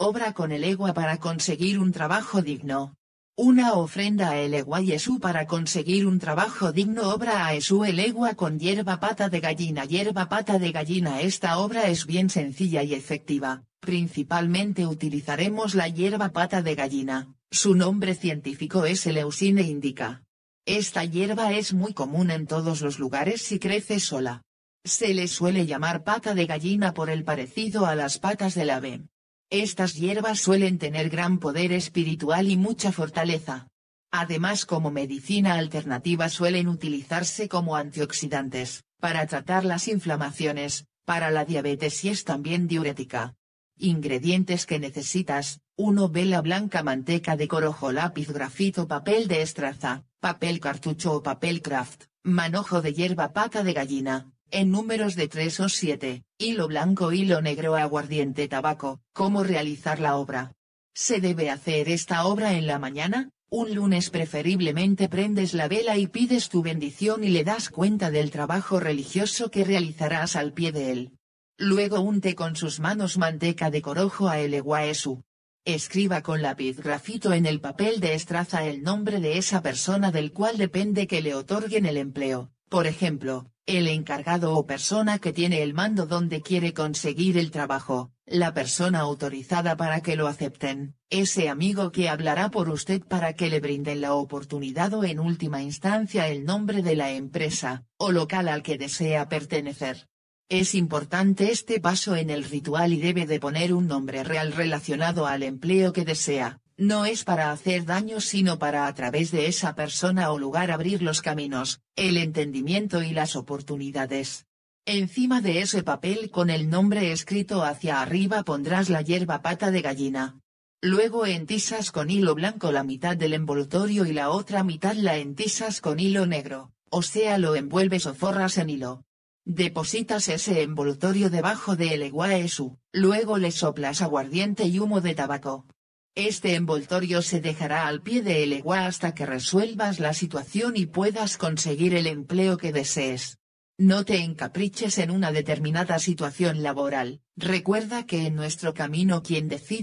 Obra con el egua para conseguir un trabajo digno. Una ofrenda a el egua esú para conseguir un trabajo digno. Obra a Esú el egua con hierba pata de gallina. Hierba pata de gallina. Esta obra es bien sencilla y efectiva. Principalmente utilizaremos la hierba pata de gallina. Su nombre científico es Eleusine indica. Esta hierba es muy común en todos los lugares si crece sola. Se le suele llamar pata de gallina por el parecido a las patas del ave. Estas hierbas suelen tener gran poder espiritual y mucha fortaleza. Además como medicina alternativa suelen utilizarse como antioxidantes, para tratar las inflamaciones, para la diabetes y es también diurética. Ingredientes que necesitas, 1 vela blanca manteca de corojo lápiz grafito papel de estraza, papel cartucho o papel craft, manojo de hierba pata de gallina, en números de 3 o 7, hilo blanco, hilo negro, aguardiente, tabaco, cómo realizar la obra. Se debe hacer esta obra en la mañana, un lunes preferiblemente prendes la vela y pides tu bendición y le das cuenta del trabajo religioso que realizarás al pie de él. Luego unte con sus manos manteca de corojo a el Escriba con lápiz grafito en el papel de estraza el nombre de esa persona del cual depende que le otorguen el empleo, por ejemplo, el encargado o persona que tiene el mando donde quiere conseguir el trabajo, la persona autorizada para que lo acepten, ese amigo que hablará por usted para que le brinden la oportunidad o en última instancia el nombre de la empresa, o local al que desea pertenecer. Es importante este paso en el ritual y debe de poner un nombre real relacionado al empleo que desea, no es para hacer daño sino para a través de esa persona o lugar abrir los caminos, el entendimiento y las oportunidades. Encima de ese papel con el nombre escrito hacia arriba pondrás la hierba pata de gallina. Luego entisas con hilo blanco la mitad del envoltorio y la otra mitad la entisas con hilo negro, o sea lo envuelves o forras en hilo. Depositas ese envoltorio debajo de el eguaesu, luego le soplas aguardiente y humo de tabaco, este envoltorio se dejará al pie de EGUA hasta que resuelvas la situación y puedas conseguir el empleo que desees. No te encapriches en una determinada situación laboral, recuerda que en nuestro camino quien decide